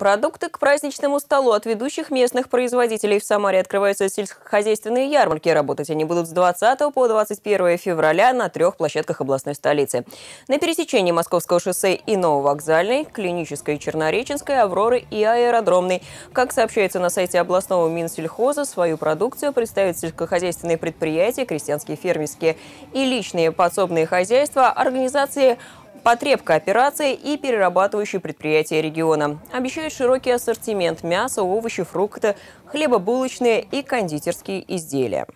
Продукты к праздничному столу от ведущих местных производителей в Самаре открываются сельскохозяйственные ярмарки. Работать они будут с 20 по 21 февраля на трех площадках областной столицы. На пересечении Московского шоссе и Нововокзальной, Клинической, Чернореченской, Авроры и Аэродромной. Как сообщается на сайте областного Минсельхоза, свою продукцию представят сельскохозяйственные предприятия, крестьянские фермерские и личные подсобные хозяйства, организации потребка, операции и перерабатывающие предприятия региона. Обещают широкий ассортимент мяса, овощи, фрукты, хлебобулочные и кондитерские изделия.